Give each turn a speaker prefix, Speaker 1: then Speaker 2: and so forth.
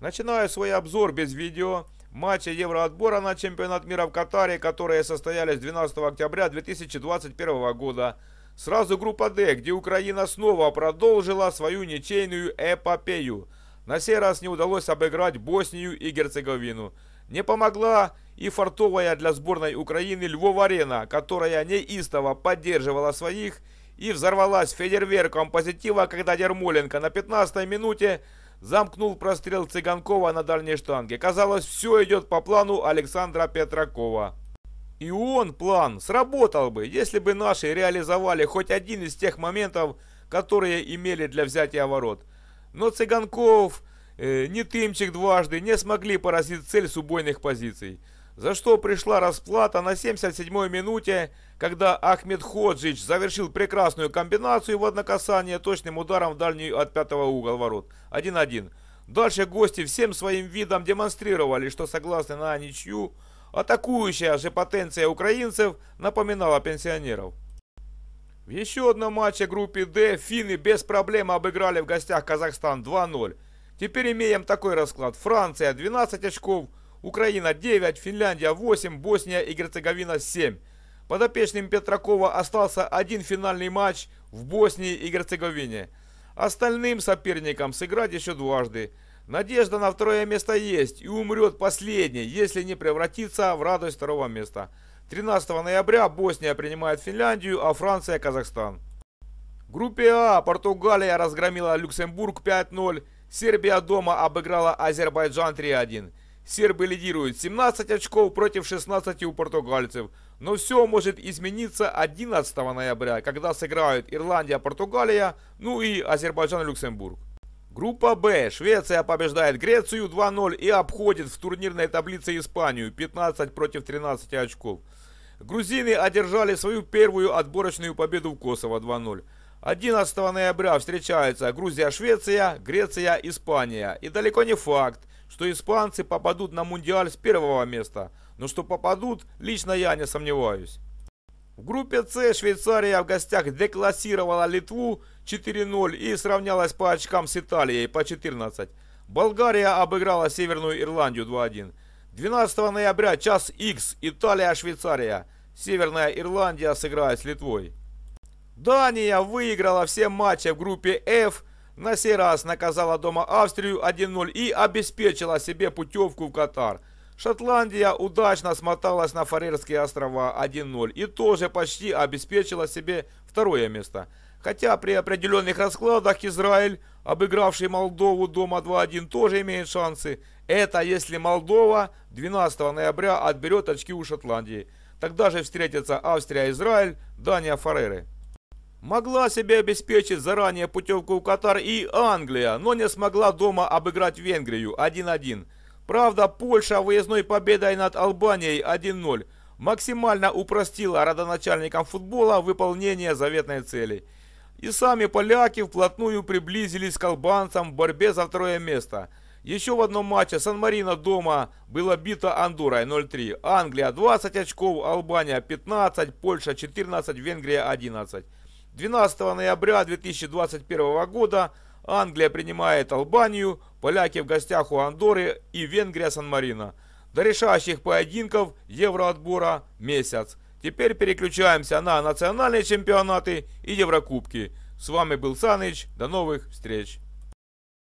Speaker 1: Начинаю свой обзор без видео матча евроотбора на чемпионат мира в Катаре, которые состоялись 12 октября 2021 года. Сразу группа D, где Украина снова продолжила свою ничейную эпопею. На сей раз не удалось обыграть Боснию и Герцеговину. Не помогла и фартовая для сборной Украины Львов-Арена, которая неистово поддерживала своих и взорвалась фейерверком позитива, когда Ермоленко на 15-й минуте замкнул прострел Цыганкова на дальней штанге. Казалось, все идет по плану Александра Петракова. И он, план, сработал бы, если бы наши реализовали хоть один из тех моментов, которые имели для взятия ворот. Но Цыганков, э, не Тымчик дважды не смогли поразить цель с убойных позиций за что пришла расплата на 77-й минуте, когда Ахмед Ходжич завершил прекрасную комбинацию в однокасание точным ударом в дальний от пятого угла ворот. 1-1. Дальше гости всем своим видом демонстрировали, что согласны на ничью, атакующая же потенция украинцев напоминала пенсионеров. В еще одном матче группы D финны без проблем обыграли в гостях Казахстан 2-0. Теперь имеем такой расклад. Франция 12 очков, Украина 9, Финляндия 8, Босния и Герцеговина 7. Подопечным Петракова остался один финальный матч в Боснии и Герцеговине. Остальным соперникам сыграть еще дважды. Надежда на второе место есть и умрет последний, если не превратится в радость второго места. 13 ноября Босния принимает Финляндию, а Франция – Казахстан. В группе А Португалия разгромила Люксембург 5-0, Сербия дома обыграла Азербайджан 3-1. Сербы лидируют 17 очков против 16 у португальцев. Но все может измениться 11 ноября, когда сыграют Ирландия-Португалия, ну и Азербайджан-Люксембург. Группа Б. Швеция побеждает Грецию 2-0 и обходит в турнирной таблице Испанию 15 против 13 очков. Грузины одержали свою первую отборочную победу в Косово 2-0. 11 ноября встречаются Грузия-Швеция, Греция-Испания. И далеко не факт, что испанцы попадут на Мундиаль с первого места, но что попадут, лично я не сомневаюсь. В группе С Швейцария в гостях деклассировала Литву 4-0 и сравнялась по очкам с Италией по 14. Болгария обыграла Северную Ирландию 2-1. 12 ноября час X Италия-Швейцария. Северная Ирландия сыграет с Литвой. Дания выиграла все матчи в группе F на сей раз наказала дома Австрию 1-0 и обеспечила себе путевку в Катар. Шотландия удачно смоталась на Фарерские острова 1-0 и тоже почти обеспечила себе второе место. Хотя при определенных раскладах Израиль, обыгравший Молдову дома 2-1, тоже имеет шансы. Это если Молдова 12 ноября отберет очки у Шотландии. Тогда же встретятся Австрия-Израиль, Дания-Фареры. Могла себе обеспечить заранее путевку в Катар и Англия, но не смогла дома обыграть Венгрию 1-1. Правда, Польша выездной победой над Албанией 1-0 максимально упростила родоначальникам футбола выполнение заветной цели. И сами поляки вплотную приблизились к албанцам в борьбе за второе место. Еще в одном матче Сан-Марино дома было бито Андурой 0-3, Англия 20 очков, Албания 15, Польша 14, Венгрия 11. 12 ноября 2021 года Англия принимает Албанию, поляки в гостях у Андоры и Венгрия Сан-Марина. До решающих поединков евроотбора месяц. Теперь переключаемся на национальные чемпионаты и еврокубки. С вами был Саныч. До новых встреч.